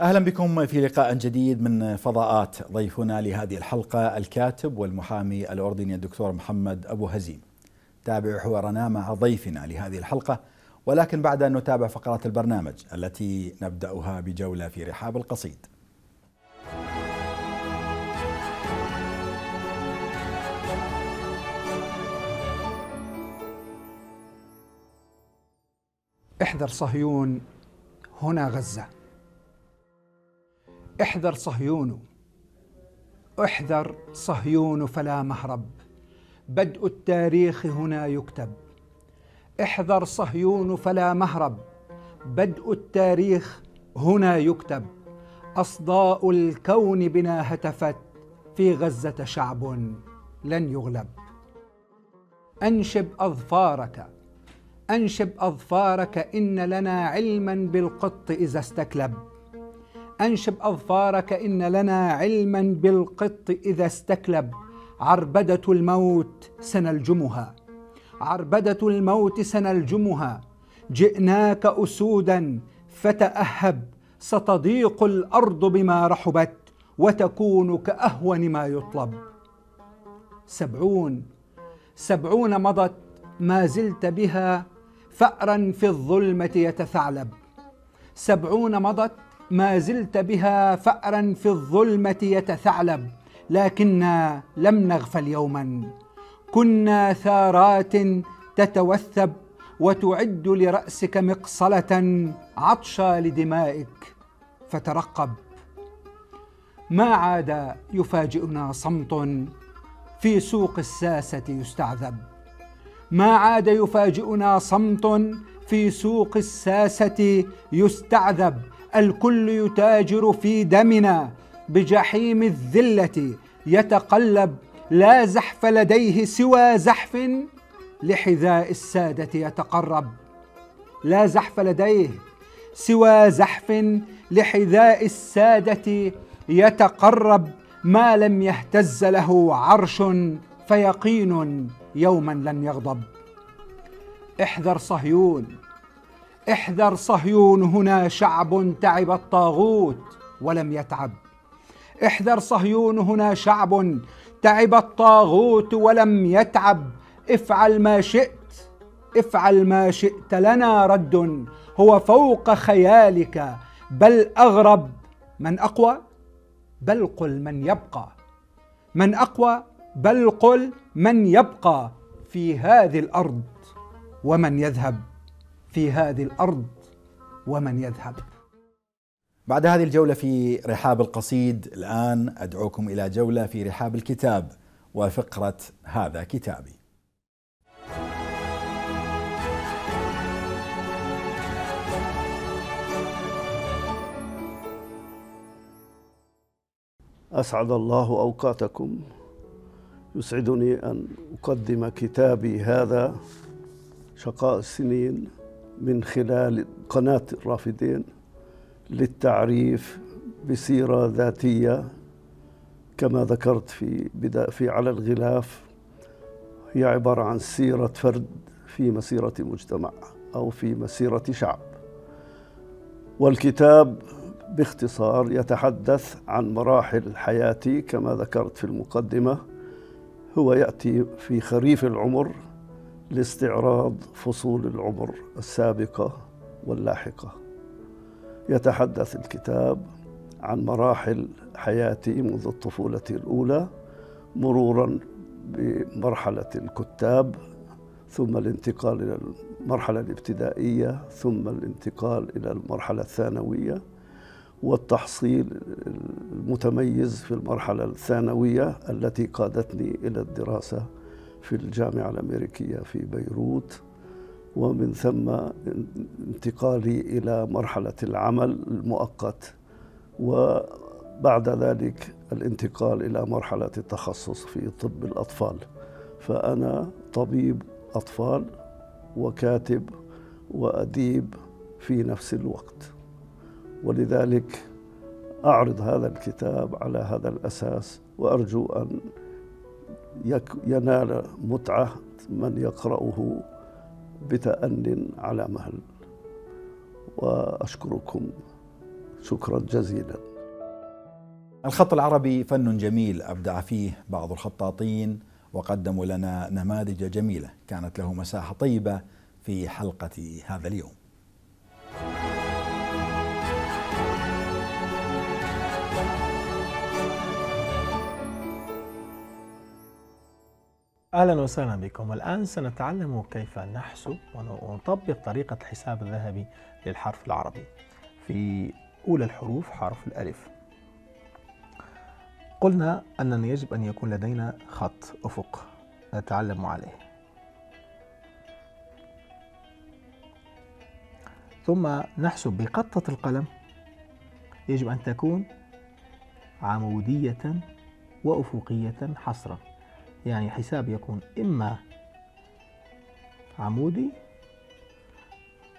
اهلا بكم في لقاء جديد من فضاءات ضيفنا لهذه الحلقه الكاتب والمحامي الاردني الدكتور محمد ابو هزيم. تابع حوارنا مع ضيفنا لهذه الحلقه ولكن بعد ان نتابع فقرات البرنامج التي نبداها بجوله في رحاب القصيد. احذر صهيون هنا غزه احذر صهيون احذر صهيون فلا مهرب بدء التاريخ هنا يكتب احذر صهيون فلا مهرب بدء التاريخ هنا يكتب اصداء الكون بنا هتفت في غزه شعب لن يغلب انشب اظفارك انشب اظفارك ان لنا علما بالقط اذا استكلب أنشب أظفارك إن لنا علما بالقط إذا استكلب عربدة الموت سنلجمها عربدة الموت سنلجمها جئناك أسودا فتأهب ستضيق الأرض بما رحبت وتكون كأهون ما يطلب سبعون سبعون مضت ما زلت بها فأرا في الظلمة يتثعلب سبعون مضت ما زلت بها فأرا في الظلمة يتثعلب لكنا لم نغفل يوما كنا ثارات تتوثب وتعد لرأسك مقصلة عطشى لدمائك فترقب ما عاد يفاجئنا صمت في سوق الساسة يستعذب ما عاد يفاجئنا صمت في سوق الساسة يستعذب الكل يتاجر في دمنا بجحيم الذله يتقلب لا زحف لديه سوى زحف لحذاء الساده يتقرب لا زحف لديه سوى زحف لحذاء الساده يتقرب ما لم يهتز له عرش فيقين يوما لن يغضب احذر صهيون احذر صهيون هنا شعب تعب الطاغوت ولم يتعب احذر صهيون هنا شعب تعب الطاغوت ولم يتعب افعل ما شئت افعل ما شئت لنا رد هو فوق خيالك بل اغرب من اقوى بل قل من يبقى من اقوى بل قل من يبقى في هذه الارض ومن يذهب في هذه الارض ومن يذهب بعد هذه الجوله في رحاب القصيد الان ادعوكم الى جوله في رحاب الكتاب وفقره هذا كتابي اسعد الله اوقاتكم يسعدني ان اقدم كتابي هذا شقاء السنين من خلال قناة الرافدين للتعريف بسيرة ذاتية كما ذكرت في بدا في على الغلاف هي عبارة عن سيرة فرد في مسيرة مجتمع أو في مسيرة شعب والكتاب باختصار يتحدث عن مراحل حياتي كما ذكرت في المقدمة هو يأتي في خريف العمر لاستعراض فصول العمر السابقه واللاحقه يتحدث الكتاب عن مراحل حياتي منذ الطفوله الاولى مرورا بمرحله الكتاب ثم الانتقال الى المرحله الابتدائيه ثم الانتقال الى المرحله الثانويه والتحصيل المتميز في المرحله الثانويه التي قادتني الى الدراسه في الجامعة الأمريكية في بيروت ومن ثم انتقالي إلى مرحلة العمل المؤقت وبعد ذلك الانتقال إلى مرحلة التخصص في طب الأطفال فأنا طبيب أطفال وكاتب وأديب في نفس الوقت ولذلك أعرض هذا الكتاب على هذا الأساس وأرجو أن ينال متعة من يقرأه بتأن على مهل وأشكركم شكرا جزيلا الخط العربي فن جميل أبدع فيه بعض الخطاطين وقدموا لنا نماذج جميلة كانت له مساحة طيبة في حلقة هذا اليوم أهلا وسهلا بكم الآن سنتعلم كيف نحسب ونطبق طريقة الحساب الذهبي للحرف العربي في أولى الحروف حرف الألف قلنا أننا يجب أن يكون لدينا خط أفق نتعلم عليه ثم نحسب بقطة القلم يجب أن تكون عمودية وأفقية حصراً يعني حساب يكون إما عمودي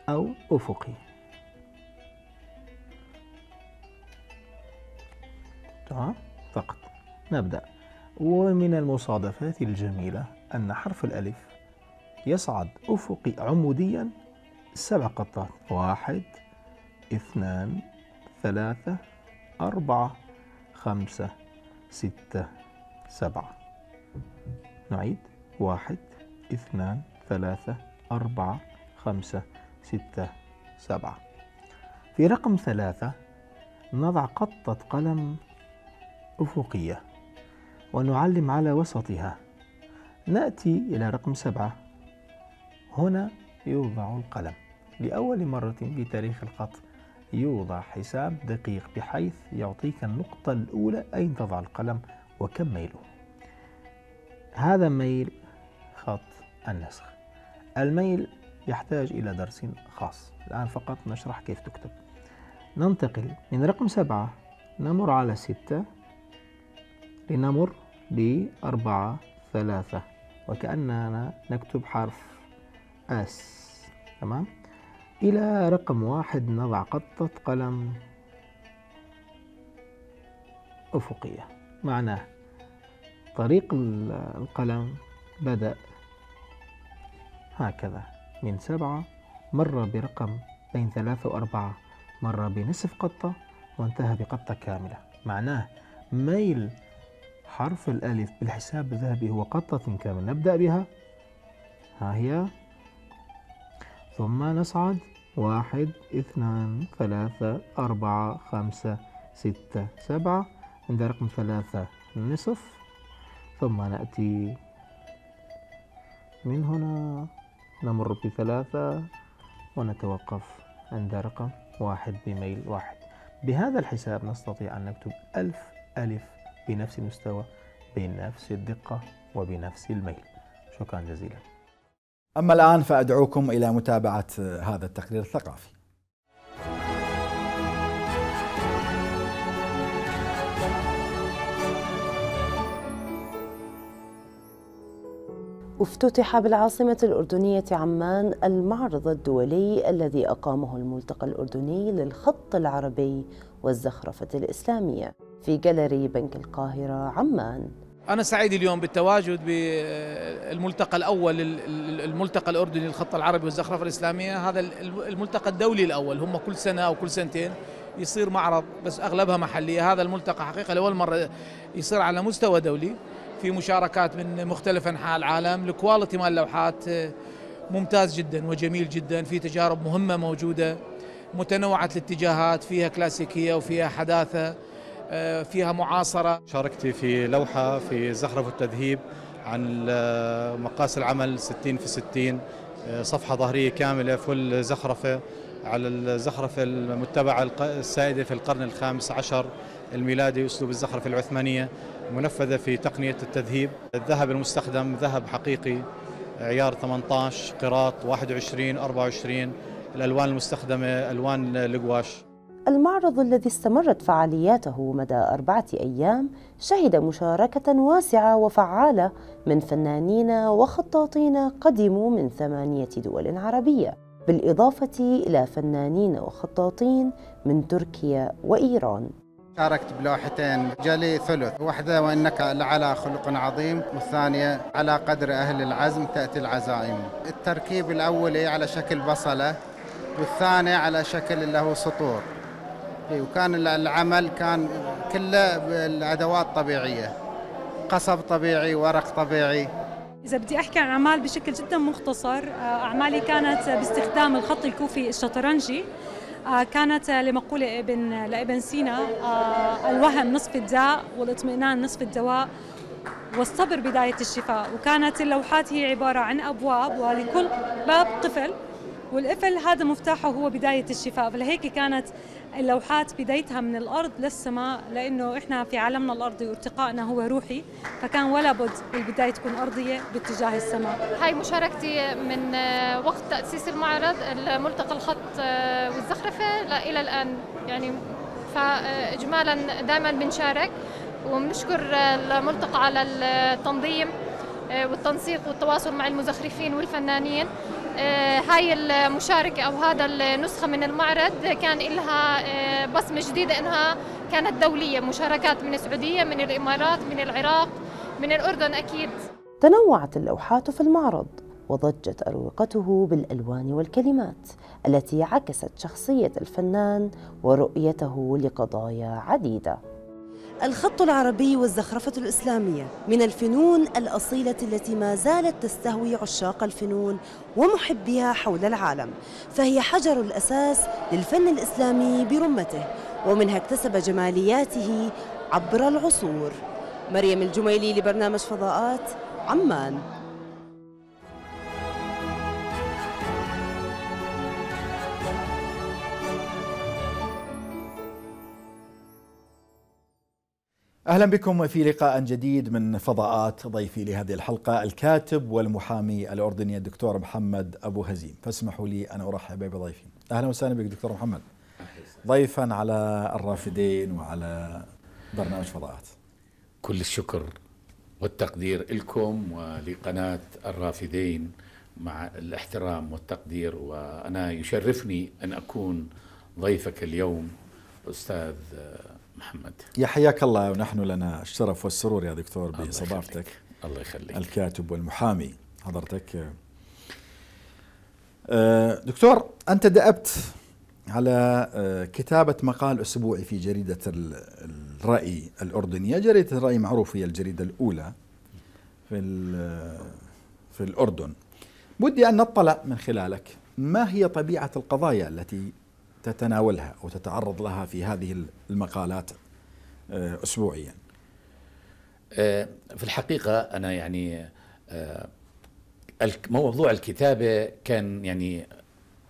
أو أفقي تمام فقط نبدأ ومن المصادفات الجميلة أن حرف الألف يصعد أفقي عموديا سبع قطات واحد اثنان ثلاثة أربعة خمسة ستة سبعة نعيد واحد اثنان ثلاثة أربعة خمسة ستة سبعة في رقم ثلاثة نضع قطة قلم أفقية ونعلم على وسطها نأتي إلى رقم سبعة هنا يوضع القلم لأول مرة في تاريخ الخط يوضع حساب دقيق بحيث يعطيك النقطة الأولى أين تضع القلم وكم ميله هذا ميل خط النسخ الميل يحتاج إلى درس خاص الآن فقط نشرح كيف تكتب ننتقل من رقم سبعة نمر على ستة لنمر بأربعة ثلاثة وكأننا نكتب حرف أس تمام إلى رقم واحد نضع قطة قلم أفقية معناه طريق القلم بدأ هكذا من سبعة مر برقم بين ثلاثة وأربعة مر بنصف قطة وانتهى بقطة كاملة معناه ميل حرف الألف بالحساب الذهبي هو قطة كاملة نبدأ بها ها هي ثم نصعد واحد اثنان ثلاثة أربعة خمسة ستة سبعة عند رقم ثلاثة نصف ثم نأتي من هنا نمر بثلاثة ونتوقف عند رقم واحد بميل واحد بهذا الحساب نستطيع أن نكتب ألف ألف بنفس المستوى بنفس الدقة وبنفس الميل شكرا جزيلا أما الآن فأدعوكم إلى متابعة هذا التقرير الثقافي افتتح بالعاصمة الأردنية عمان المعرض الدولي الذي أقامه الملتقى الأردني للخط العربي والزخرفة الإسلامية في جاليري بنك القاهرة عمان أنا سعيد اليوم بالتواجد بالملتقى الأول الملتقى الأردني للخط العربي والزخرفة الإسلامية هذا الملتقى الدولي الأول هم كل سنة أو كل سنتين يصير معرض بس أغلبها محلية هذا الملتقى حقيقة لأول مرة يصير على مستوى دولي في مشاركات من مختلف انحاء العالم الكواليتي مال اللوحات آه، ممتاز جدا وجميل جدا في تجارب مهمه موجوده متنوعه الاتجاهات فيها كلاسيكيه وفيها حداثه آه، فيها معاصره شاركتي في لوحه في زخرف التذهيب عن آه، مقاس العمل 60 في 60 صفحه ظهريه كامله فل زخرفه على الزخرفة المتبعة السائدة في القرن الخامس عشر الميلادي أسلوب الزخرفة العثمانية منفذة في تقنية التذهيب الذهب المستخدم ذهب حقيقي عيار 18 قراط 21 24 الألوان المستخدمة ألوان القواش المعرض الذي استمرت فعالياته مدى أربعة أيام شهد مشاركة واسعة وفعالة من فنانين وخطاطين قدموا من ثمانية دول عربية بالإضافة إلى فنانين وخطاطين من تركيا وإيران شاركت بلوحتين جالي ثلث واحدة وإنك لعلى خلق عظيم والثانية على قدر أهل العزم تأتي العزائم التركيب الأولي على شكل بصلة والثاني على شكل اللي هو سطور وكان العمل كان كله بالأدوات طبيعية قصب طبيعي ورق طبيعي إذا بدي أحكي عن أعمال بشكل جدا مختصر آه، أعمالي كانت باستخدام الخط الكوفي الشطرنجي آه، كانت لمقولة ابن لابن سينا آه، الوهم نصف الداء والاطمئنان نصف الدواء والصبر بداية الشفاء وكانت اللوحات هي عبارة عن أبواب ولكل باب طفل والقفل هذا مفتاحه هو بداية الشفاء فلهيك كانت اللوحات بدايتها من الأرض للسماء لأنه إحنا في عالمنا الأرضي وارتقائنا هو روحي فكان ولا بد البداية تكون أرضية باتجاه السماء هاي مشاركتي من آه، وقت تأسيس المعرض الملتقى الخط آه، والزخرفة إلى الآن يعني فإجمالا آه، دائما بنشارك وبنشكر الملتقى على التنظيم والتنسيق والتواصل مع المزخرفين والفنانين آه، هاي المشاركة أو هذا النسخة من المعرض كان لها آه، بصمة جديدة إنها كانت دولية مشاركات من السعودية من الإمارات من العراق من الأردن أكيد تنوعت اللوحات في المعرض وضجت أروقته بالألوان والكلمات التي عكست شخصية الفنان ورؤيته لقضايا عديدة الخط العربي والزخرفة الإسلامية من الفنون الأصيلة التي ما زالت تستهوي عشاق الفنون ومحبيها حول العالم فهي حجر الأساس للفن الإسلامي برمته ومنها اكتسب جمالياته عبر العصور مريم الجميلي لبرنامج فضاءات عمان اهلا بكم في لقاء جديد من فضاءات ضيفي لهذه الحلقه الكاتب والمحامي الاردني الدكتور محمد ابو هزيم، فاسمحوا لي ان ارحب بضيفي. اهلا وسهلا بك دكتور محمد. ضيفا على الرافدين وعلى برنامج فضاءات. كل الشكر والتقدير لكم ولقناه الرافدين مع الاحترام والتقدير وانا يشرفني ان اكون ضيفك اليوم استاذ محمد يا حياك الله ونحن لنا الشرف والسرور يا دكتور بصدافتك الله يخليك الكاتب والمحامي حضرتك آه، دكتور أنت دأبت على آه، كتابة مقال أسبوعي في جريدة الرأي الأردنية جريدة الرأي معروف هي الجريدة الأولى في, في الأردن بدي أن نطلع من خلالك ما هي طبيعة القضايا التي تتناولها أو تتعرض لها في هذه المقالات آه، أسبوعيا آه، في الحقيقة أنا يعني آه، موضوع الكتابة كان يعني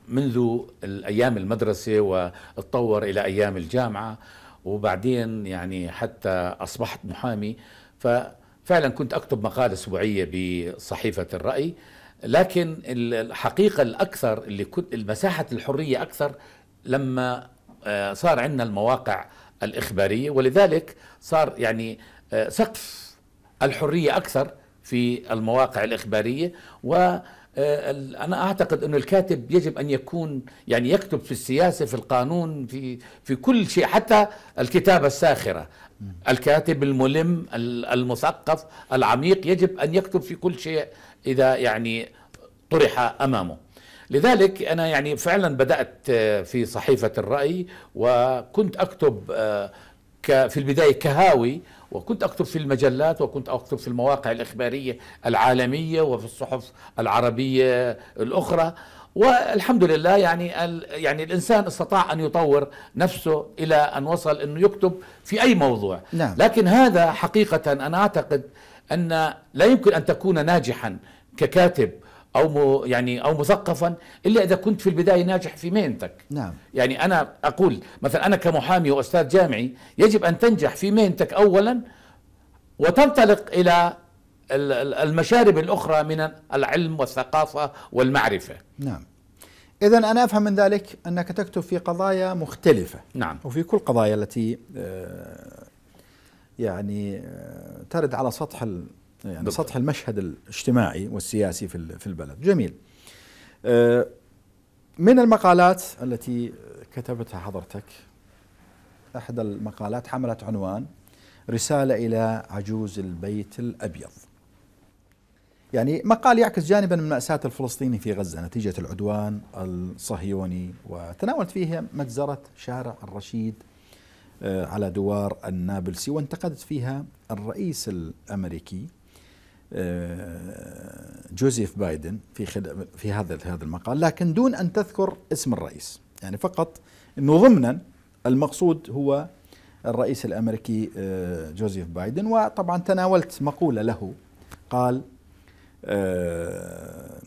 منذ ايام المدرسة وتطور إلى أيام الجامعة وبعدين يعني حتى أصبحت محامي ففعلا كنت أكتب مقالة أسبوعية بصحيفة الرأي لكن الحقيقة الأكثر اللي كنت المساحة الحرية أكثر لما آه، صار عندنا المواقع الإخبارية ولذلك صار يعني آه، سقف الحرية أكثر في المواقع الإخبارية و آه، أنا أعتقد أن الكاتب يجب أن يكون يعني يكتب في السياسة في القانون في, في كل شيء حتى الكتابة الساخرة الكاتب الملم المثقف العميق يجب أن يكتب في كل شيء إذا يعني طرح أمامه لذلك أنا يعني فعلا بدأت آه، في صحيفة الرأي وكنت أكتب آه، في البداية كهاوي وكنت أكتب في المجلات وكنت أكتب في المواقع الإخبارية العالمية وفي الصحف العربية الأخرى والحمد لله يعني يعني الانسان استطاع ان يطور نفسه الى ان وصل انه يكتب في اي موضوع نعم. لكن هذا حقيقه انا اعتقد ان لا يمكن ان تكون ناجحا ككاتب او يعني او مثقفا الا اذا كنت في البدايه ناجح في مهنتك نعم يعني انا اقول مثلا انا كمحامي واستاذ جامعي يجب ان تنجح في مهنتك اولا وتنطلق الى المشارب الاخرى من العلم والثقافه والمعرفه نعم اذا انا افهم من ذلك انك تكتب في قضايا مختلفه نعم وفي كل قضايا التي آه، يعني آه، ترد على سطح يعني بالضبط. سطح المشهد الاجتماعي والسياسي في في البلد جميل آه، من المقالات التي كتبتها حضرتك احدى المقالات حملت عنوان رساله الى عجوز البيت الابيض يعني مقال يعكس جانبا من مأساة الفلسطيني في غزة نتيجة العدوان الصهيوني وتناولت فيها مجزرة شارع الرشيد آه، على دوار النابلسي وانتقدت فيها الرئيس الأمريكي آه، جوزيف بايدن في في هذا هذا المقال لكن دون ان تذكر اسم الرئيس يعني فقط انه ضمنا المقصود هو الرئيس الامريكي آه، جوزيف بايدن وطبعا تناولت مقوله له قال آه،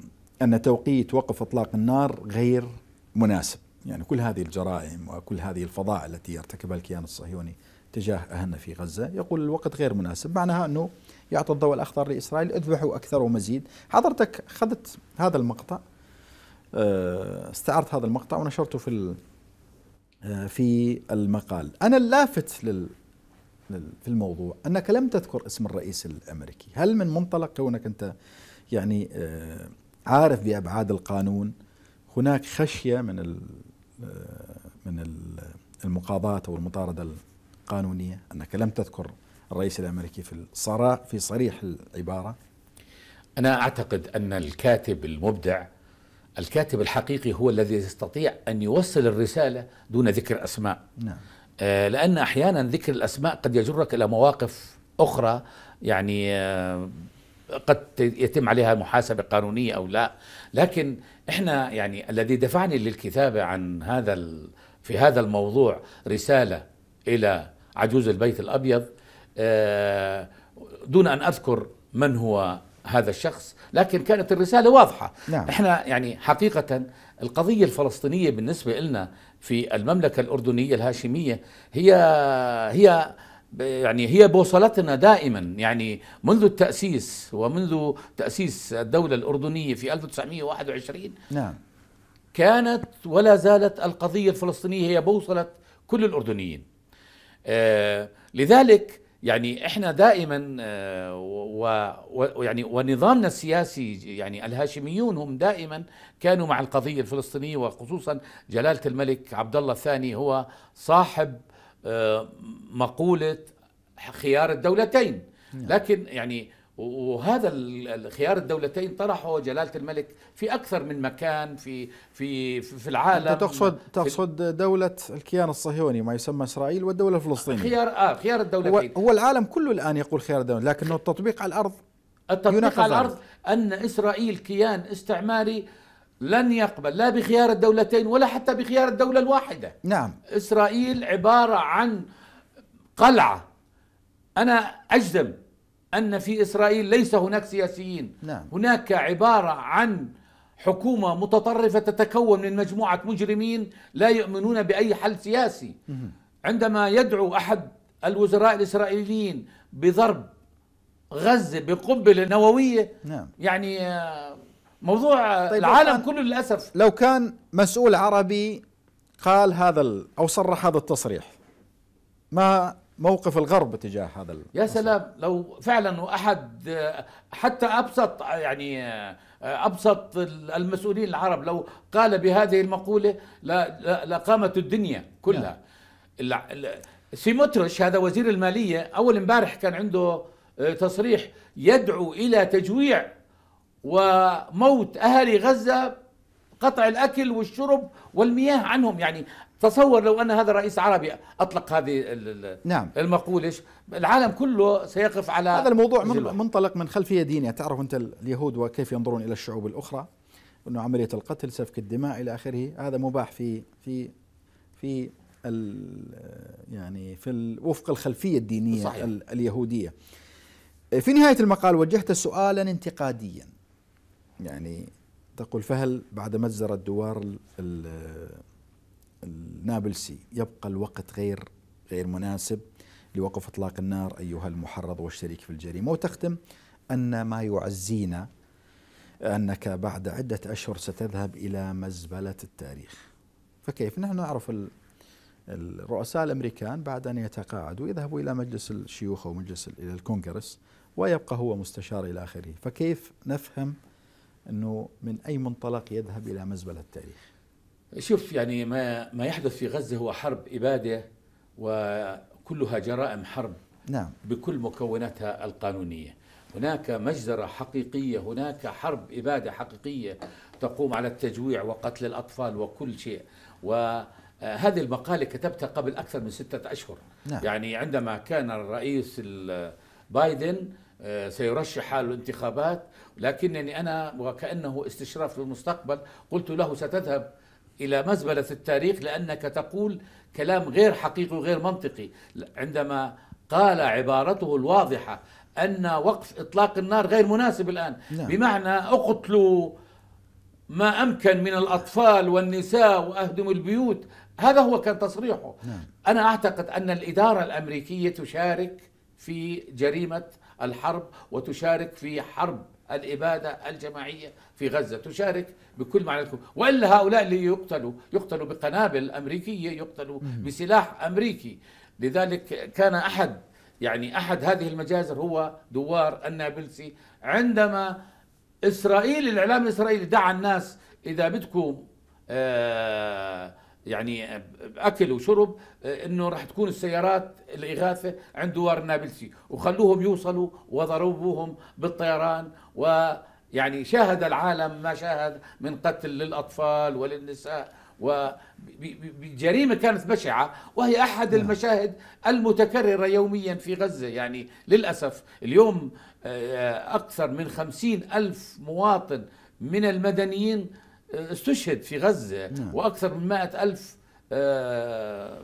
ان توقيت وقف اطلاق النار غير مناسب يعني كل هذه الجرائم وكل هذه الفضاء التي يرتكبها الكيان الصهيوني تجاه اهلنا في غزه يقول الوقت غير مناسب معناها انه يعطوا الضوء الأخضر لإسرائيل اذبحوا أكثر ومزيد حضرتك أخذت هذا المقطع آه، استعرت هذا المقطع ونشرته في آه، في المقال أنا اللافت لل في الموضوع أنك لم تذكر اسم الرئيس الأمريكي هل من منطلق كونك أنت يعني آه، عارف بأبعاد القانون هناك خشية من من المقاضاة أو المطاردة القانونية أنك لم تذكر الرئيس الأمريكي في الصراع في صريح العبارة أنا أعتقد أن الكاتب المبدع الكاتب الحقيقي هو الذي يستطيع أن يوصل الرسالة دون ذكر أسماء نعم. آه لأن أحيانا ذكر الأسماء قد يجرك إلى مواقف أخرى يعني آه قد يتم عليها محاسبة قانونية أو لا لكن إحنا يعني الذي دفعني للكتابة عن هذا في هذا الموضوع رسالة إلى عجوز البيت الأبيض آه، دون ان اذكر من هو هذا الشخص لكن كانت الرساله واضحه نعم. احنا يعني حقيقه القضيه الفلسطينيه بالنسبه لنا في المملكه الاردنيه الهاشميه هي هي يعني هي بوصلتنا دائما يعني منذ التأسيس ومنذ تأسيس الدولة الأردنية في 1921 نعم كانت ولا زالت القضية الفلسطينية هي بوصلة كل الأردنيين آه لذلك يعني احنا دائما آه، ويعني ونظامنا السياسي يعني الهاشميون هم دائما كانوا مع القضيه الفلسطينيه وخصوصا جلاله الملك عبد الله الثاني هو صاحب آه، مقوله خيار الدولتين نعم. لكن يعني وهذا الخيار الدولتين طرحه جلالة الملك في أكثر من مكان في في في العالم أنت تقصد تقصد دولة الكيان الصهيوني ما يسمى إسرائيل والدولة الفلسطينية خيار آه خيار الدولتين هو, هو العالم كله الآن يقول خيار الدولتين لكنه التطبيق على الأرض التطبيق على الأرض أن إسرائيل كيان استعماري لن يقبل لا بخيار الدولتين ولا حتى بخيار الدولة الواحدة نعم إسرائيل عبارة عن قلعة أنا أجزم أن في إسرائيل ليس هناك سياسيين نعم. هناك عبارة عن حكومة متطرفة تتكون من مجموعة مجرمين لا يؤمنون بأي حل سياسي مه. عندما يدعو أحد الوزراء الإسرائيليين بضرب غزة بقنبلة نووية نعم. يعني آه، موضوع طيب العالم كله للأسف لو كان مسؤول عربي قال هذا أو صرح هذا التصريح ما موقف الغرب تجاه هذا يا سلام لو فعلا احد حتى ابسط يعني ابسط المسؤولين العرب لو قال بهذه المقوله لقامت الدنيا كلها نعم. سيمترش هذا وزير الماليه اول امبارح كان عنده آه، تصريح يدعو الى تجويع وموت اهالي غزه قطع الاكل والشرب والمياه عنهم يعني تصور لو ان هذا رئيس عربي اطلق هذه نعم المقوله العالم كله سيقف على هذا الموضوع من منطلق من خلفيه دينيه تعرف انت اليهود وكيف ينظرون الى الشعوب الاخرى انه عمليه القتل سفك الدماء الى اخره هذا مباح في في في يعني في وفق الخلفيه الدينيه صحيح. اليهوديه في نهايه المقال وجهت سؤالا انتقاديا يعني تقول فهل بعد مجزره دوار النابلسي يبقى الوقت غير غير مناسب لوقف اطلاق النار ايها المحرض والشريك في الجريمه وتختم ان ما يعزينا انك بعد عده اشهر ستذهب الى مزبله التاريخ فكيف نحن نعرف الرؤساء الامريكان بعد ان يتقاعدوا يذهبوا الى مجلس الشيوخ او مجلس الى الكونغرس ويبقى هو مستشار الى اخره فكيف نفهم انه من اي منطلق يذهب الى مزبله التاريخ شوف يعني ما ما يحدث في غزه هو حرب اباده وكلها جرائم حرب نعم بكل مكوناتها القانونيه هناك مجزرة حقيقية هناك حرب إبادة حقيقية تقوم على التجويع وقتل الأطفال وكل شيء وهذه آه، المقالة كتبتها قبل أكثر من ستة أشهر نعم. يعني عندما كان الرئيس بايدن آه، سيرشح حاله الانتخابات لكنني أنا وكأنه استشراف للمستقبل قلت له ستذهب إلى مزبلة التاريخ لأنك تقول كلام غير حقيقي وغير منطقي عندما قال عبارته الواضحة أن وقف إطلاق النار غير مناسب الآن نعم. بمعنى أقتلوا ما أمكن من الأطفال والنساء وأهدموا البيوت هذا هو كان تصريحه نعم. أنا أعتقد أن الإدارة الأمريكية تشارك في جريمة الحرب وتشارك في حرب الإبادة الجماعية في غزة تشارك بكل معنى الكلمة وإلا هؤلاء اللي يقتلوا يقتلوا بقنابل أمريكية يقتلوا بسلاح أمريكي لذلك كان أحد يعني أحد هذه المجازر هو دوار النابلسي عندما إسرائيل الإعلام الإسرائيلي دعا الناس إذا بدكم آه يعني اكل وشرب انه راح تكون السيارات الاغاثه عند دوار النابلسي وخلوهم يوصلوا وضربوهم بالطيران ويعني شاهد العالم ما شاهد من قتل للاطفال وللنساء وجريمة كانت بشعة وهي أحد نعم. المشاهد المتكررة يوميا في غزة يعني للأسف اليوم آه، أكثر من خمسين ألف مواطن من المدنيين استشهد في غزة نعم. وأكثر من مائة ألف آه،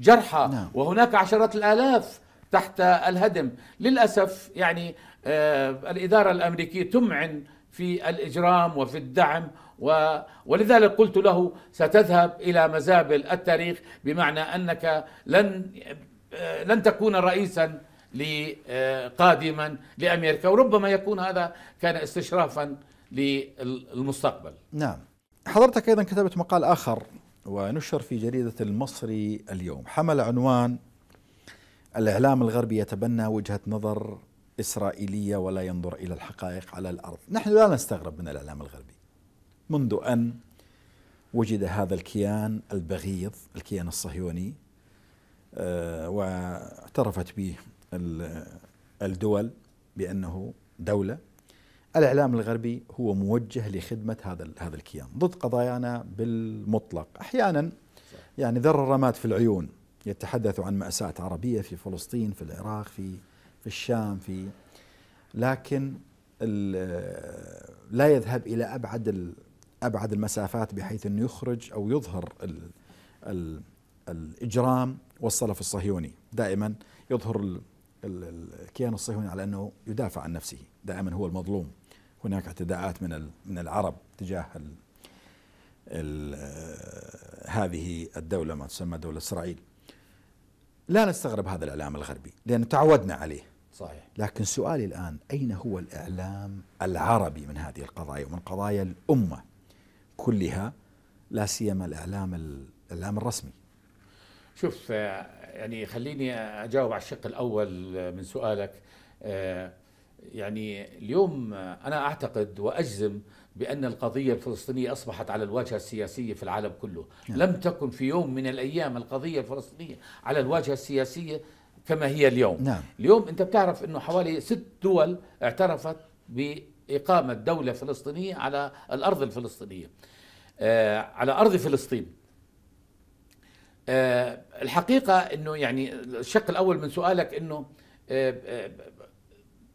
جرحى نعم. وهناك عشرات الآلاف تحت الهدم للأسف يعني آه، الإدارة الأمريكية تمعن في الإجرام وفي الدعم و ولذلك قلت له ستذهب إلى مزابل التاريخ بمعنى أنك لن آه، لن تكون رئيسا قادما لأمريكا وربما يكون هذا كان استشرافا للمستقبل نعم حضرتك أيضا كتبت مقال آخر ونشر في جريدة المصري اليوم حمل عنوان الإعلام الغربي يتبنى وجهة نظر إسرائيلية ولا ينظر إلى الحقائق على الأرض نحن لا نستغرب من الإعلام الغربي منذ أن وجد هذا الكيان البغيض الكيان الصهيوني آه، واعترفت به الدول بأنه دولة الاعلام الغربي هو موجه لخدمه هذا هذا الكيان ضد قضايانا بالمطلق احيانا يعني ذر الرماد في العيون يتحدث عن مأساة عربية في فلسطين في العراق في في الشام في لكن لا يذهب إلى أبعد أبعد المسافات بحيث أنه يخرج أو يظهر الـ الـ الإجرام والصلف الصهيوني دائما يظهر الكيان الصهيوني على أنه يدافع عن نفسه دائما هو المظلوم هناك اعتداءات من من العرب تجاه الـ الـ هذه الدولة ما تسمى دولة إسرائيل لا نستغرب هذا الإعلام الغربي لأن تعودنا عليه صحيح لكن سؤالي الآن أين هو الإعلام العربي من هذه القضايا ومن قضايا الأمة كلها لا سيما الإعلام الإعلام الرسمي شوف آه، يعني خليني أجاوب على الشق الأول آه، من سؤالك آه، يعني اليوم أنا أعتقد وأجزم بأن القضية الفلسطينية أصبحت على الواجهة السياسية في العالم كله نعم. لم تكن في يوم من الأيام القضية الفلسطينية على الواجهة السياسية كما هي اليوم نعم. اليوم أنت بتعرف أنه حوالي ست دول اعترفت بإقامة دولة فلسطينية على الأرض الفلسطينية آه على أرض فلسطين آه الحقيقة أنه يعني الشق الأول من سؤالك أنه آه, آه،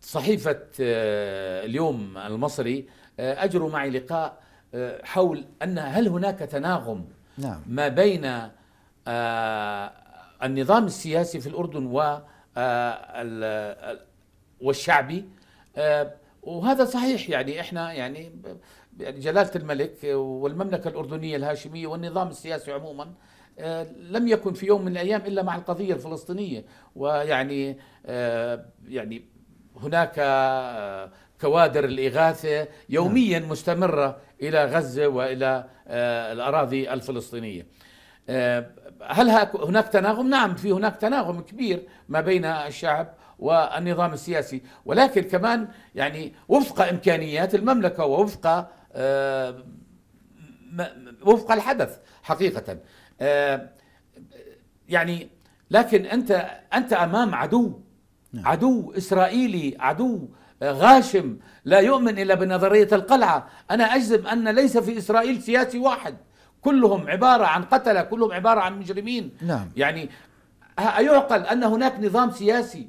صحيفة آه، اليوم المصري آه، أجروا معي لقاء آه، حول أن هل هناك تناغم نعم. ما بين النظام السياسي في الأردن والشعبي وهذا صحيح يعني احنا يعني،, يعني جلالة الملك والمملكة الأردنية الهاشمية والنظام السياسي عموما لم يكن في يوم من الأيام إلا مع القضية الفلسطينية ويعني يعني هناك آه، كوادر الإغاثة يوميا نعم. مستمرة إلى غزة وإلى آه، الأراضي الفلسطينية آه، هل هناك تناغم؟ نعم في هناك تناغم كبير ما بين الشعب والنظام السياسي ولكن كمان يعني وفق إمكانيات المملكة ووفق وفق الحدث حقيقة يعني لكن أنت أنت أمام عدو نعم. عدو إسرائيلي عدو آه، غاشم لا يؤمن إلا بنظرية القلعة أنا أجزم أن ليس في إسرائيل سياسي واحد كلهم عبارة عن قتلة كلهم عبارة عن مجرمين نعم. يعني أيعقل أن هناك نظام سياسي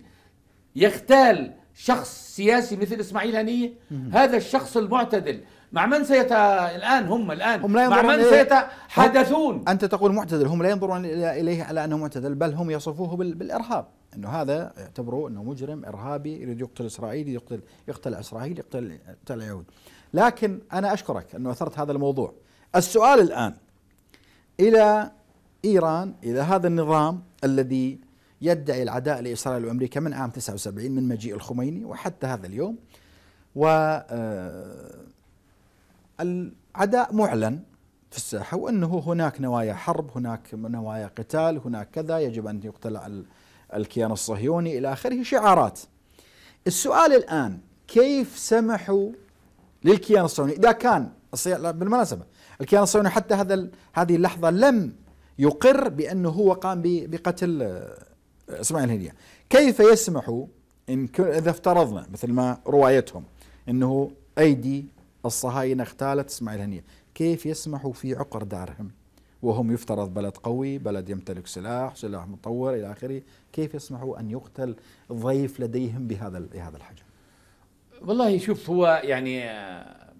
يغتال شخص سياسي مثل إسماعيل هنية هذا الشخص المعتدل مع من سيت الان هم الان هم لا مع من سيتحدثون انت تقول معتدل هم لا ينظرون اليه على انه معتدل بل هم يصفوه بالارهاب انه هذا يعتبره انه مجرم ارهابي يريد يقتل اسرائيل يقتل يقتل اسرائيل يقتل يقتل اليهود لكن انا اشكرك انه اثرت هذا الموضوع السؤال الان الى ايران الى هذا النظام الذي يدعي العداء لاسرائيل وامريكا من عام 79 من مجيء الخميني وحتى هذا اليوم و آه، العداء معلن في الساحه وانه هناك نوايا حرب، هناك نوايا قتال، هناك كذا يجب ان يقتل الكيان الصهيوني إلى آخره شعارات السؤال الآن كيف سمحوا للكيان الصهيوني إذا كان بالمناسبة الكيان الصهيوني حتى هذا هذه اللحظة لم يقر بأنه هو قام بقتل آه، إسماعيل هنية كيف يسمحوا إن إذا افترضنا مثل ما روايتهم أنه أيدي الصهاينة اغتالت إسماعيل هنية كيف يسمحوا في عقر دارهم وهم يفترض بلد قوي بلد يمتلك سلاح سلاح مطور إلى آخره كيف يسمحوا أن يقتل ضيف لديهم بهذا بهذا الحجم والله شوف هو يعني آه،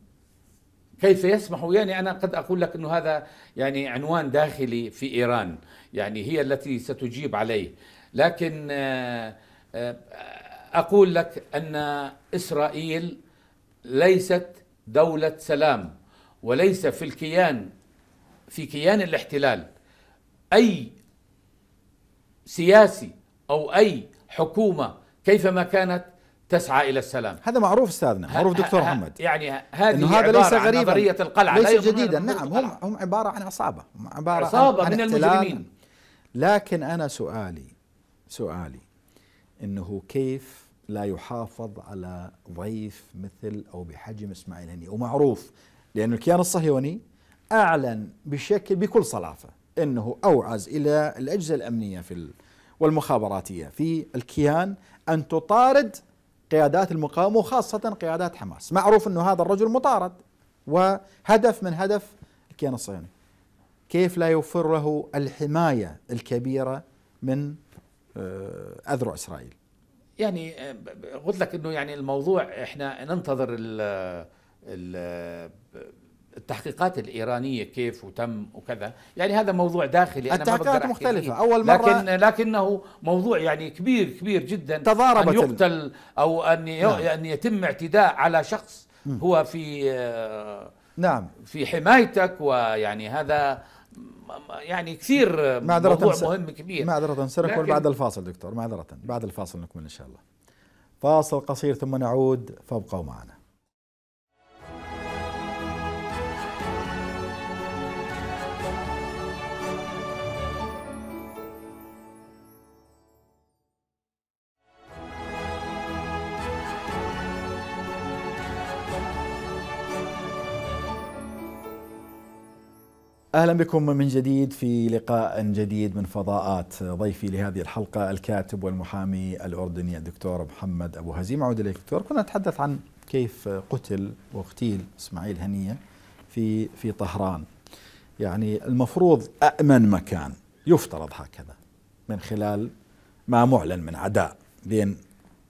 كيف يسمحوا يعني انا قد اقول لك انه هذا يعني عنوان داخلي في ايران يعني هي التي ستجيب عليه لكن آه، آه، اقول لك ان اسرائيل ليست دوله سلام وليس في الكيان في كيان الاحتلال أي سياسي أو أي حكومة كيفما كانت تسعى الى السلام هذا معروف استاذنا معروف دكتور محمد يعني هذه هذا ليس غريبا نظريه القلعه ليس جديدا نعم هم هم عباره عن عصابه عباره عصابه عن من المجرمين لكن انا سؤالي سؤالي انه كيف لا يحافظ على ضيف مثل او بحجم اسماعيل هني ومعروف لأن الكيان الصهيوني أعلن بشكل بكل صلافة أنه أوعز إلى الأجهزة الأمنية في والمخابراتية في الكيان أن تطارد قيادات المقاومة وخاصة قيادات حماس معروف أنه هذا الرجل مطارد وهدف من هدف الكيان الصهيوني كيف لا يوفر له الحماية الكبيرة من آه، أذرع إسرائيل يعني آه، قلت لك أنه يعني الموضوع إحنا ننتظر ال ال التحقيقات الإيرانية كيف وتم وكذا يعني هذا موضوع داخلي أنا التحقيقات مختلفة أول مرة لكن لكنه موضوع يعني كبير كبير جدا تضاربت أن يقتل أو أن نعم. أن يتم اعتداء على شخص م. هو في نعم في حمايتك ويعني هذا يعني كثير معذرة موضوع انس... مهم كبير معذرة سرك لكن... بعد الفاصل دكتور معذرة بعد الفاصل نكمل إن شاء الله فاصل قصير ثم نعود فابقوا معنا اهلا بكم من جديد في لقاء جديد من فضاءات ضيفي لهذه الحلقه الكاتب والمحامي الاردني الدكتور محمد ابو هزيم اعود اليك دكتور كنا نتحدث عن كيف قتل واغتيل اسماعيل هنيه في في طهران يعني المفروض امن مكان يفترض هكذا من خلال ما معلن من عداء بين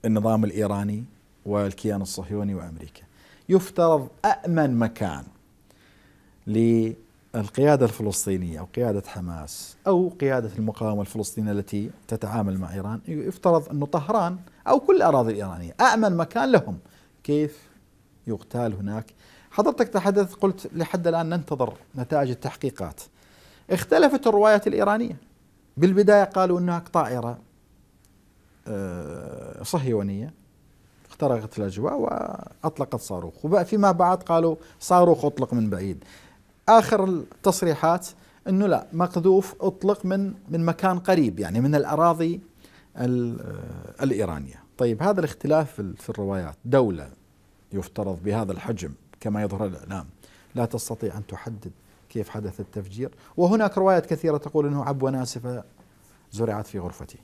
النظام الايراني والكيان الصهيوني وامريكا يفترض امن مكان القيادة الفلسطينية أو قيادة حماس أو قيادة المقاومة الفلسطينية التي تتعامل مع إيران يفترض أن طهران أو كل الأراضي الإيرانية أأمن مكان لهم كيف يغتال هناك حضرتك تحدث قلت لحد الآن ننتظر نتائج التحقيقات اختلفت الروايات الإيرانية بالبداية قالوا أنها طائرة آه، صهيونية اخترقت الأجواء وأطلقت صاروخ وفيما بعد قالوا صاروخ أطلق من بعيد اخر التصريحات انه لا مقذوف اطلق من من مكان قريب يعني من الاراضي آه، الايرانيه. طيب هذا الاختلاف في الروايات، دوله يفترض بهذا الحجم كما يظهر الاعلام لا تستطيع ان تحدد كيف حدث التفجير، وهناك روايات كثيره تقول انه عبوه ناسفه زرعت في غرفتي.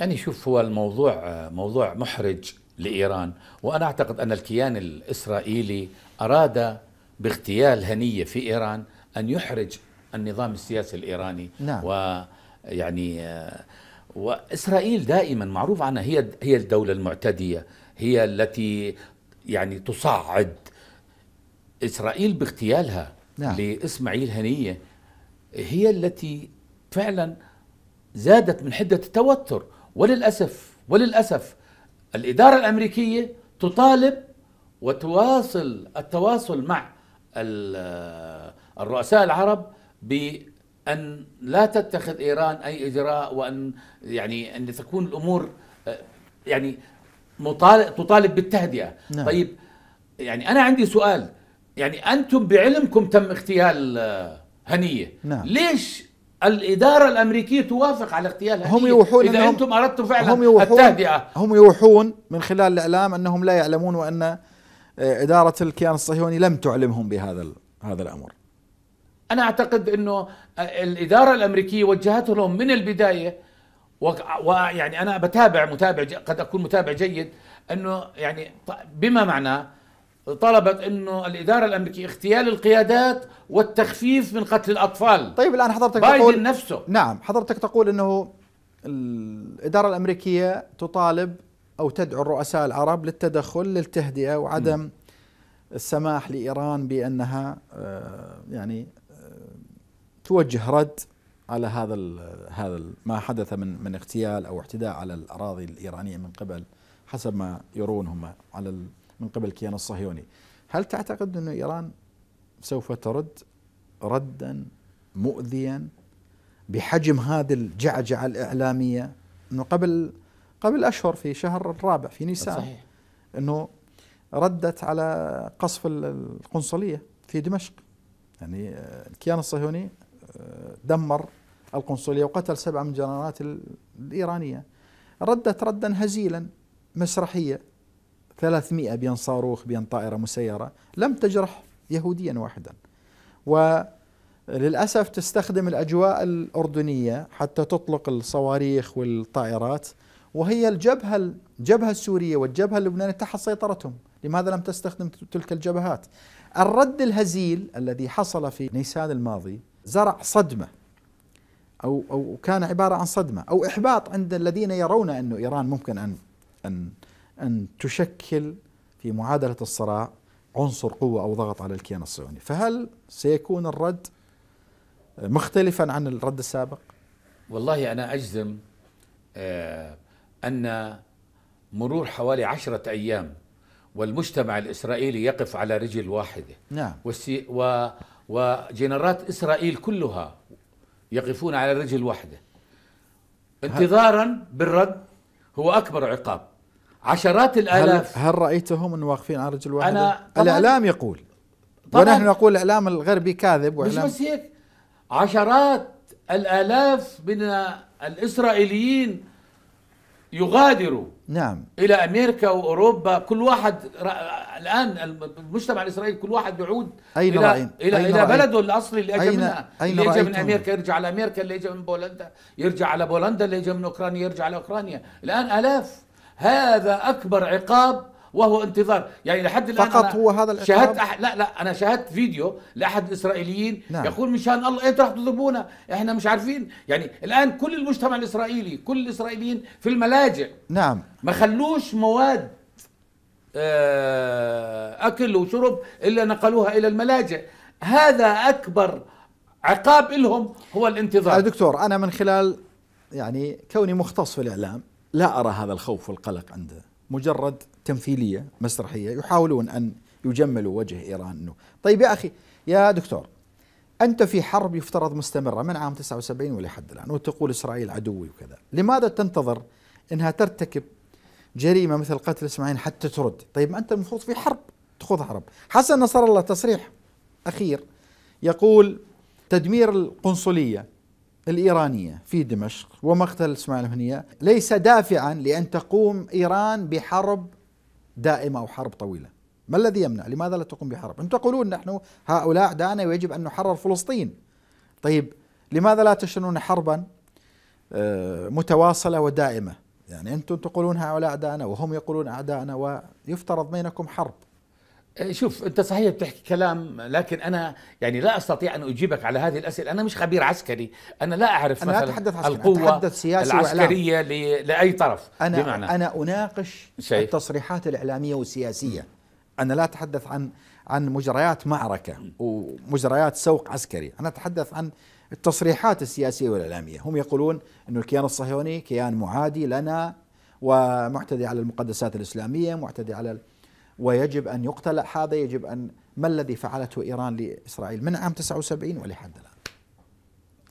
يعني شوف هو الموضوع آه، موضوع محرج لايران، وانا اعتقد ان الكيان الاسرائيلي اراد باغتيال هنيه في ايران ان يحرج النظام السياسي الايراني نعم. ويعني آه، واسرائيل دائما معروف عنها هي هي الدوله المعتديه هي التي يعني تصعد اسرائيل باغتيالها نعم. لاسماعيل هنيه هي التي فعلا زادت من حده التوتر وللاسف وللاسف الاداره الامريكيه تطالب وتواصل التواصل مع الرؤساء العرب بأن لا تتخذ إيران أي إجراء وأن يعني أن تكون الأمور يعني مطالب تطالب بالتهدئة نعم. طيب يعني أنا عندي سؤال يعني أنتم بعلمكم تم اغتيال هنية نعم. ليش الإدارة الأمريكية توافق على اغتيال هنية هم يوحون إذا أنتم أردتم فعلا هم يوحون التهدئة هم يوحون من خلال الإعلام أنهم لا يعلمون وأن آه، إدارة الكيان الصهيوني لم تعلمهم بهذا هذا الأمر أنا أعتقد أنه آه، الإدارة الأمريكية وجهته لهم من البداية ويعني أنا بتابع متابع قد أكون متابع جيد أنه يعني بما معناه طلبت انه الاداره الامريكيه اغتيال القيادات والتخفيف من قتل الاطفال طيب الان حضرتك بايدن تقول نفسه نعم حضرتك تقول انه الاداره الامريكيه تطالب أو تدعو الرؤساء العرب للتدخل للتهدئة وعدم م. السماح لإيران بأنها آه، يعني آه، توجه رد على هذا هذا ما حدث من من اغتيال او اعتداء على الاراضي الايرانيه من قبل حسب ما يرون هم على من قبل الكيان الصهيوني. هل تعتقد أن إيران سوف ترد ردا مؤذيا بحجم هذه الجعجعة الإعلامية أنه قبل قبل أشهر في شهر الرابع في نيسان صحيح أنه ردت على قصف القنصلية في دمشق يعني الكيان آه، الصهيوني آه، دمر القنصلية وقتل سبعة من الجنرالات الإيرانية ردت ردا هزيلا مسرحية 300 بين صاروخ بين طائرة مسيرة لم تجرح يهوديا واحدا وللأسف تستخدم الأجواء الأردنية حتى تطلق الصواريخ والطائرات وهي الجبهة الجبهة السورية والجبهة اللبنانية تحت سيطرتهم لماذا لم تستخدم تلك الجبهات الرد الهزيل الذي حصل في نيسان الماضي زرع صدمة أو, أو كان عبارة عن صدمة أو إحباط عند الذين يرون أن إيران ممكن أن, أن, أن تشكل في معادلة الصراع عنصر قوة أو ضغط على الكيان الصهيوني فهل سيكون الرد مختلفا عن الرد السابق؟ والله أنا أجزم آه أن مرور حوالي عشرة أيام والمجتمع الإسرائيلي يقف على رجل واحدة نعم و وجنرات إسرائيل كلها يقفون على رجل واحدة انتظارا بالرد هو أكبر عقاب عشرات الآلاف هل, هل رأيتهم أن واقفين على رجل واحدة؟ أنا الإعلام يقول طبعاً ونحن نقول الإعلام الغربي كاذب وإعلام مش بس هيك عشرات الآلاف من الإسرائيليين يغادروا نعم الى امريكا واوروبا كل واحد الان المجتمع الاسرائيلي كل واحد بيعود أين الى رأين؟ الى أين الى رأين؟ بلده الاصلي اللي اجى منها أين اللي اجى من امريكا يرجع على امريكا اللي اجى من بولندا يرجع على بولندا اللي اجى من اوكرانيا يرجع على اوكرانيا الان الاف هذا اكبر عقاب وهو انتظار يعني لحد الان فقط هو هذا العقاب شاهدت أح... لا لا انا شاهدت فيديو لاحد الاسرائيليين نعم. يقول مشان الله انتوا إيه راح تضربونا احنا مش عارفين يعني الان كل المجتمع الاسرائيلي كل الاسرائيليين في الملاجئ نعم ما خلوش مواد آه، اكل وشرب الا نقلوها الى الملاجئ هذا اكبر عقاب لهم هو الانتظار آه، دكتور انا من خلال يعني كوني مختص في الاعلام لا ارى هذا الخوف والقلق عنده مجرد تمثيليه مسرحيه يحاولون ان يجملوا وجه ايران انه طيب يا اخي يا دكتور انت في حرب يفترض مستمره من عام 79 ولحد الان وتقول اسرائيل عدوي وكذا لماذا تنتظر انها ترتكب جريمه مثل قتل اسماعيل حتى ترد طيب ما انت المفروض في حرب تخوض حرب حسن نصر الله تصريح اخير يقول تدمير القنصليه الإيرانية في دمشق ومقتل إسماعيل هنية ليس دافعا لأن تقوم إيران بحرب دائمة أو حرب طويلة ما الذي يمنع؟ لماذا لا تقوم بحرب؟ أنتم تقولون نحن هؤلاء أعدائنا ويجب أن نحرر فلسطين طيب لماذا لا تشنون حربا آه، متواصلة ودائمة يعني أنتم تقولون هؤلاء أعداءنا وهم يقولون أعداءنا ويفترض بينكم حرب إيه، شوف انت صحيح بتحكي كلام لكن انا يعني لا استطيع ان اجيبك على هذه الاسئله انا مش خبير عسكري انا لا اعرف أنا مثلا أتحدث عسكري. القوه أتحدث سياسي العسكريه وإعلام. لاي طرف انا بمعنى. انا اناقش شيء. التصريحات الاعلاميه والسياسيه انا لا اتحدث عن عن مجريات معركه ومجريات سوق عسكري انا اتحدث عن التصريحات السياسيه والاعلاميه هم يقولون انه الكيان الصهيوني كيان معادي لنا ومعتدي على المقدسات الاسلاميه معتدي على ويجب أن يقتل هذا يجب أن ما الذي فعلته إيران لإسرائيل من عام 79 ولحد الآن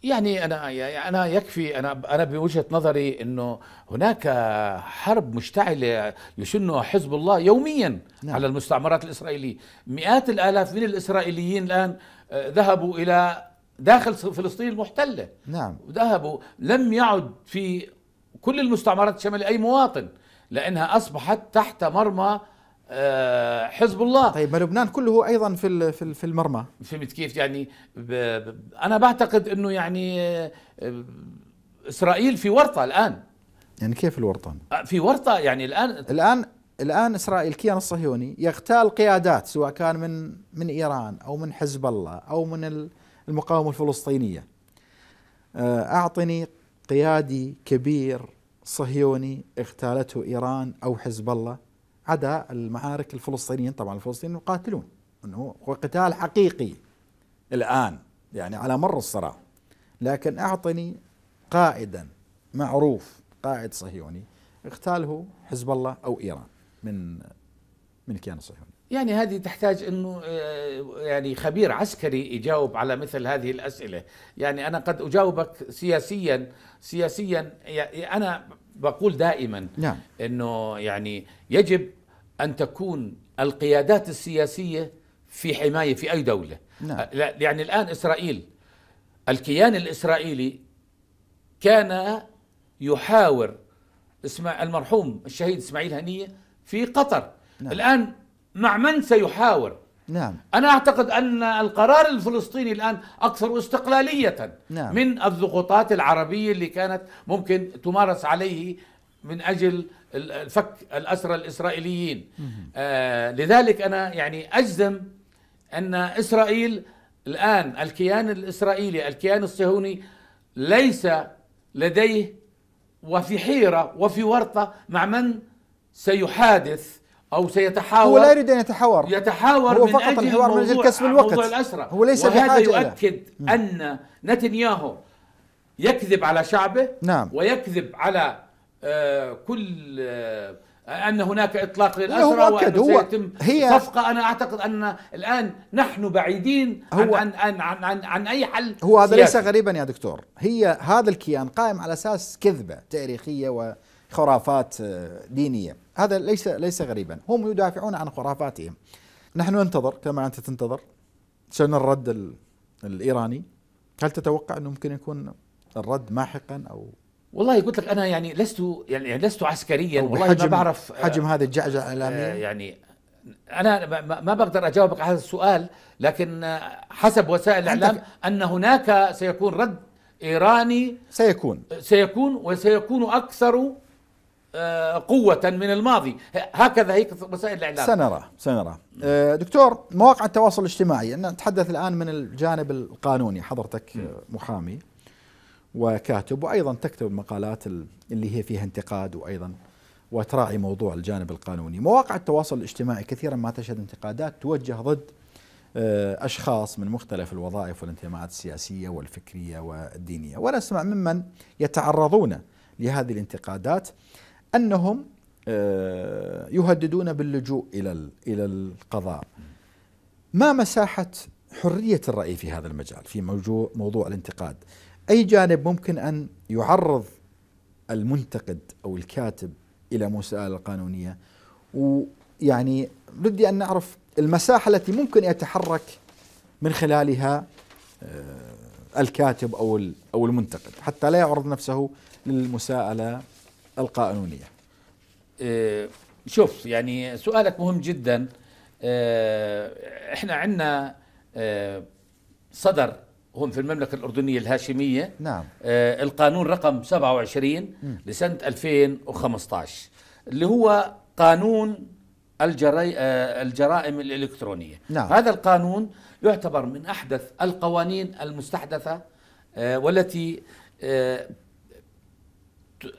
يعني انا انا يكفي انا انا بوجهه نظري انه هناك حرب مشتعله يشنها حزب الله يوميا نعم. على المستعمرات الاسرائيليه، مئات الالاف من الاسرائيليين الان آه، ذهبوا الى داخل فلسطين المحتله نعم ذهبوا لم يعد في كل المستعمرات الشماليه اي مواطن لانها اصبحت تحت مرمى آه، حزب الله طيب ما لبنان كله ايضا في في المرمى فهمت كيف يعني انا بعتقد انه يعني آه، اسرائيل في ورطه الان يعني كيف الورطه؟ آه، في ورطه يعني الان الان الان اسرائيل كيان الصهيوني يغتال قيادات سواء كان من من ايران او من حزب الله او من المقاومه الفلسطينيه اعطني قيادي كبير صهيوني اغتالته ايران او حزب الله عدا المعارك الفلسطينيين طبعا الفلسطينيين يقاتلون انه قتال حقيقي الان يعني على مر الصراع لكن اعطني قائدا معروف قائد صهيوني اغتاله حزب الله او ايران من من الكيان الصهيوني يعني هذه تحتاج انه آه، يعني خبير عسكري يجاوب على مثل هذه الاسئله، يعني انا قد اجاوبك سياسيا سياسيا انا بقول دائما نعم. انه يعني يجب ان تكون القيادات السياسيه في حمايه في اي دوله نعم. يعني الان اسرائيل الكيان الاسرائيلي كان يحاور اسمع المرحوم الشهيد اسماعيل هنيه في قطر نعم. الان مع من سيحاور نعم انا اعتقد ان القرار الفلسطيني الان اكثر استقلاليه نعم. من الضغوطات العربيه اللي كانت ممكن تمارس عليه من أجل فك الأسرى الإسرائيليين آه لذلك أنا يعني أجزم أن إسرائيل الآن الكيان الإسرائيلي الكيان الصهيوني ليس لديه وفي حيرة وفي ورطة مع من سيحادث أو سيتحاور هو لا يريد أن يتحاور يتحاور هو من فقط أجل الحوار من أجل كسب الوقت الأسرة هو ليس وهذا يؤكد أن نتنياهو يكذب على شعبه نعم ويكذب على آه، كل آه، ان هناك اطلاق للاسرى وسيتم هي صفقه انا اعتقد ان الان نحن بعيدين هو عن, عن, عن, عن, عن اي حل هو هذا ليس غريبا يا دكتور هي هذا الكيان قائم على اساس كذبه تاريخيه وخرافات آه، دينيه هذا ليس ليس غريبا هم يدافعون عن خرافاتهم نحن ننتظر كما انت تنتظر شان الرد الايراني هل تتوقع انه ممكن يكون الرد ماحقا او والله قلت لك انا يعني لست يعني لست عسكريا والله ما بعرف حجم آه، هذه الجعجعه آه، الاعلاميه يعني انا ما بقدر اجاوبك على هذا السؤال لكن آه، حسب وسائل الاعلام ان هناك سيكون رد ايراني سيكون سيكون وسيكون اكثر قوة من الماضي هكذا هيك وسائل الإعلام سنرى سنرى دكتور مواقع التواصل الاجتماعي نتحدث الآن من الجانب القانوني حضرتك محامي وكاتب وايضا تكتب المقالات اللي هي فيها انتقاد وايضا وتراعي موضوع الجانب القانوني. مواقع التواصل الاجتماعي كثيرا ما تشهد انتقادات توجه ضد آه، اشخاص من مختلف الوظائف والانتماءات السياسيه والفكريه والدينيه، ونسمع ممن يتعرضون لهذه الانتقادات انهم آه، يهددون باللجوء الى الى القضاء. ما مساحه حريه الراي في هذا المجال في موضوع موضوع الانتقاد؟ أي جانب ممكن أن يعرض المنتقد أو الكاتب إلى مسألة قانونية ويعني بدي أن نعرف المساحة التي ممكن يتحرك من خلالها آه، الكاتب أو أو المنتقد حتى لا يعرض نفسه للمساءلة القانونية آه، شوف يعني سؤالك مهم جدا آه، احنا عندنا صدر هم في المملكة الأردنية الهاشمية نعم آه القانون رقم 27 م. لسنة 2015 اللي هو قانون الجري آه الجرائم الإلكترونية نعم. هذا القانون يعتبر من أحدث القوانين المستحدثة آه والتي آه،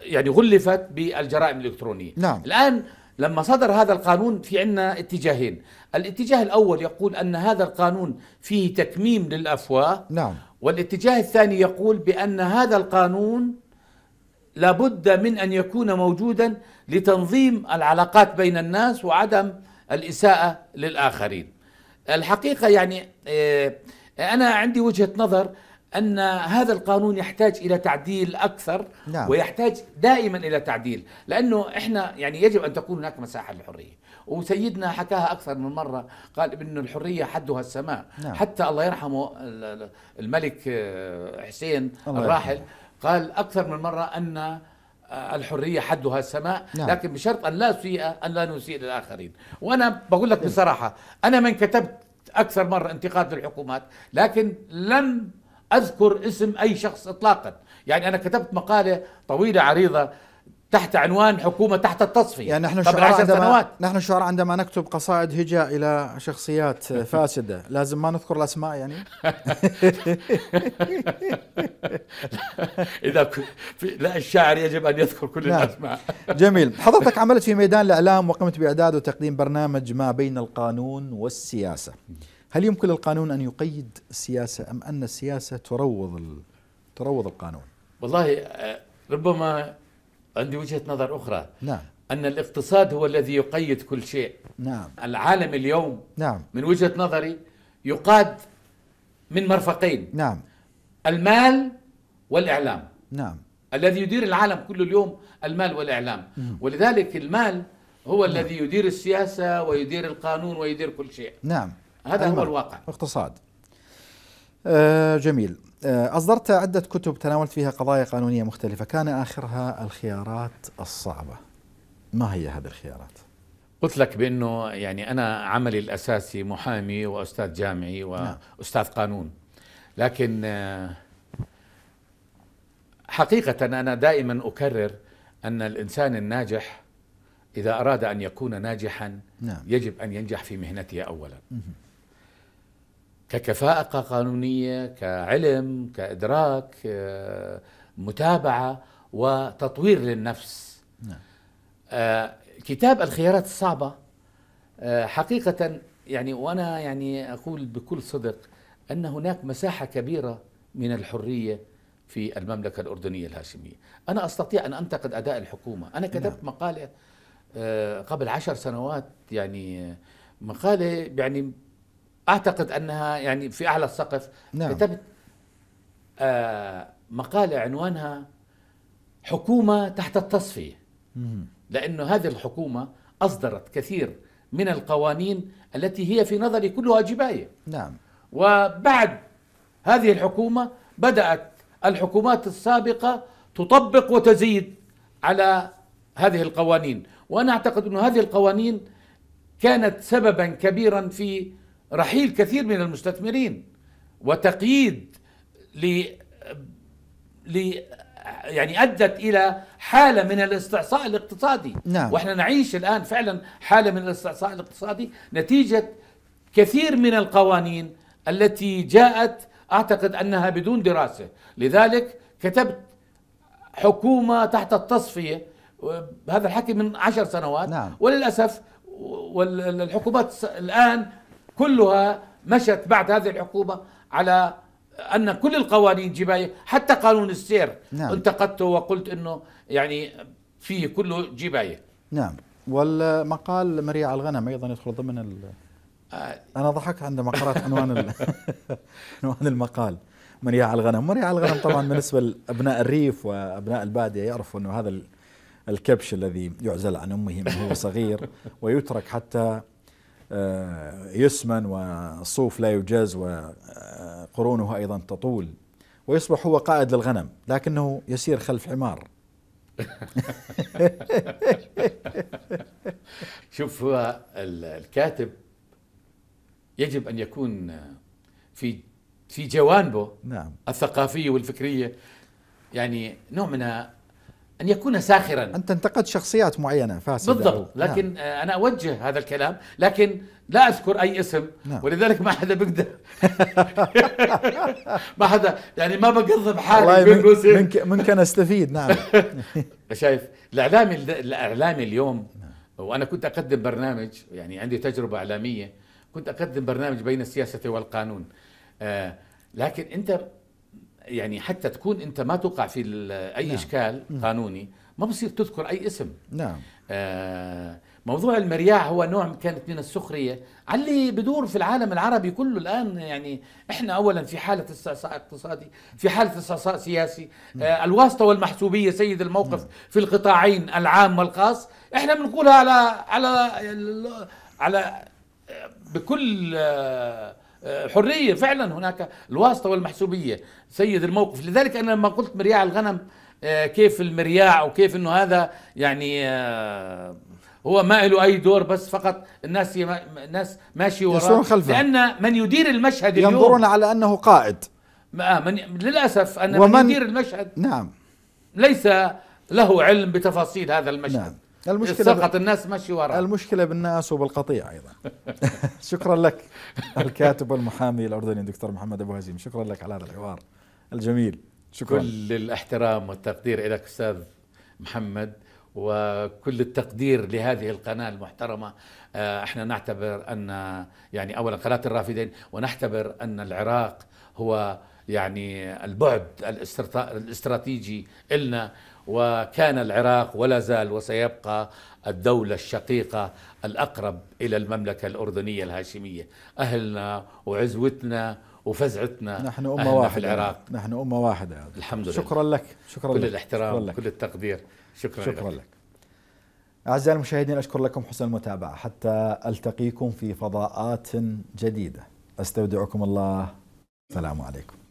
يعني غلفت بالجرائم الإلكترونية نعم. الآن لما صدر هذا القانون في عنا اتجاهين الاتجاه الأول يقول أن هذا القانون فيه تكميم للأفواه نعم والاتجاه الثاني يقول بأن هذا القانون لابد من أن يكون موجودا لتنظيم العلاقات بين الناس وعدم الإساءة للآخرين الحقيقة يعني آه، أنا عندي وجهة نظر أن هذا القانون يحتاج إلى تعديل أكثر نعم. ويحتاج دائما إلى تعديل لأنه إحنا يعني يجب أن تكون هناك مساحة للحرية وسيدنا حكاها أكثر من مرة قال إن الحرية حدها السماء نعم. حتى الله يرحمه الملك آه، حسين الراحل يرحمه. قال أكثر من مرة أن آه، الحرية حدها السماء نعم. لكن بشرط أن لا نسيء أن لا نسيء للآخرين وأنا بقول لك نعم. بصراحة أنا من كتبت أكثر مرة انتقاد للحكومات لكن لم اذكر اسم اي شخص اطلاقا يعني انا كتبت مقاله طويله عريضه تحت عنوان حكومة تحت التصفية يعني نحن قبل عشر سنوات نحن شعراء عندما نكتب قصائد هجاء إلى شخصيات فاسدة لازم ما نذكر الأسماء يعني إذا ك... لا الشاعر يجب أن يذكر كل نعم. الأسماء جميل حضرتك عملت في ميدان الإعلام وقمت بإعداد وتقديم برنامج ما بين القانون والسياسة هل يمكن للقانون أن يقيد السياسة أم أن السياسة تروض تروض القانون والله آه، ربما عندي وجهة نظر أخرى نعم أن الاقتصاد هو الذي يقيد كل شيء نعم العالم اليوم نعم من وجهة نظري يقاد من مرفقين نعم المال والإعلام نعم الذي يدير العالم كله اليوم المال والإعلام مم. ولذلك المال هو نعم. الذي يدير السياسة ويدير القانون ويدير كل شيء نعم هذا هو الواقع اقتصاد آه، جميل آه، أصدرت عدة كتب تناولت فيها قضايا قانونية مختلفة كان آخرها الخيارات الصعبة ما هي هذه الخيارات؟ قلت لك بأنه يعني أنا عملي الأساسي محامي وأستاذ جامعي نعم. وأستاذ قانون لكن آه، حقيقة أنا دائما أكرر أن الإنسان الناجح إذا أراد أن يكون ناجحا نعم. يجب أن ينجح في مهنته أولا ككفاءة قانونية كعلم كإدراك آه، متابعة وتطوير للنفس نعم. آه، كتاب الخيارات الصعبة آه، حقيقة يعني وأنا يعني أقول بكل صدق أن هناك مساحة كبيرة من الحرية في المملكة الأردنية الهاشمية أنا أستطيع أن أنتقد أداء الحكومة أنا نعم. كتبت مقالة قبل عشر سنوات يعني مقالة يعني اعتقد انها يعني في اعلى السقف نعم. كتبت آه مقاله عنوانها حكومه تحت التصفيه لانه هذه الحكومه اصدرت كثير من القوانين التي هي في نظري كلها جبايه نعم وبعد هذه الحكومه بدات الحكومات السابقه تطبق وتزيد على هذه القوانين وانا اعتقد ان هذه القوانين كانت سببا كبيرا في رحيل كثير من المستثمرين وتقييد ل ل يعني ادت الى حاله من الاستعصاء الاقتصادي نعم. واحنا نعيش الان فعلا حاله من الاستعصاء الاقتصادي نتيجه كثير من القوانين التي جاءت اعتقد انها بدون دراسه لذلك كتبت حكومه تحت التصفيه هذا الحكي من عشر سنوات نعم. وللاسف والحكومات الان كلها مشت بعد هذه الحكومة على أن كل القوانين جباية حتى قانون السير نعم. انتقدته وقلت أنه يعني فيه كله جباية نعم والمقال مريع الغنم أيضا يدخل ضمن ال... آه. أنا ضحكت عندما قرأت عنوان ال... عنوان المقال مريع الغنم مريع الغنم طبعا بالنسبة لأبناء الريف وأبناء البادية يعرفوا أنه هذا الكبش الذي يعزل عن امه من هو صغير ويترك حتى آه، يسمن والصوف لا يجز وقرونه أيضا تطول ويصبح هو قائد للغنم لكنه يسير خلف حمار شوف هو الكاتب يجب أن يكون في في جوانبه نعم. الثقافية والفكرية يعني نوع من أن يكون ساخرا أنت انتقد شخصيات معينة فاسدة بالضبط نعم. لكن نعم. أنا أوجه هذا الكلام لكن لا أذكر أي اسم نعم. ولذلك ما حدا بيقدر ما حدا يعني ما بقضب حالي من منك أنا أستفيد نعم شايف الإعلامي الإعلامي اليوم نعم. وأنا كنت أقدم برنامج يعني عندي تجربة إعلامية كنت أقدم برنامج بين السياسة والقانون آه لكن أنت يعني حتى تكون انت ما توقع في اي نعم. اشكال قانوني ما بصير تذكر اي اسم نعم آه موضوع المرياع هو نوع كانت من السخريه علي اللي بدور في العالم العربي كله الان يعني احنا اولا في حاله استعصاء اقتصادي في حاله استعصاء سياسي آه الواسطه والمحسوبيه سيد الموقف نعم. في القطاعين العام والخاص احنا بنقولها على على على بكل آه آه، حريه فعلا هناك الواسطه والمحسوبيه سيد الموقف لذلك انا لما قلت مرياع الغنم آه، كيف المرياع وكيف انه هذا يعني آه، هو ما له اي دور بس فقط الناس الناس ماشي وراه لان من يدير المشهد اليوم ينظرون على انه قائد من للاسف ان ومن من يدير المشهد نعم ليس له علم بتفاصيل هذا المشهد نعم المشكلة سقط الناس ماشي وراء المشكلة بالناس وبالقطيع أيضا شكرا لك الكاتب والمحامي الأردني دكتور محمد أبو هزيم شكرا لك على هذا الحوار الجميل شكرا كل الاحترام والتقدير لك أستاذ محمد وكل التقدير لهذه القناة المحترمة آه، احنا نعتبر أن يعني أولا قناة الرافدين ونعتبر أن العراق هو يعني البعد الاستراتيجي إلنا وكان العراق ولا زال وسيبقى الدولة الشقيقة الأقرب إلى المملكة الأردنية الهاشمية أهلنا وعزوتنا وفزعتنا نحن أمة واحدة في العراق نحن أمة واحدة الحمد لله شكرا لك شكرا كل لك. الاحترام شكرا لك. كل التقدير شكرا, شكرا لك, لك. أعزائي المشاهدين أشكر لكم حسن المتابعة حتى ألتقيكم في فضاءات جديدة أستودعكم الله السلام عليكم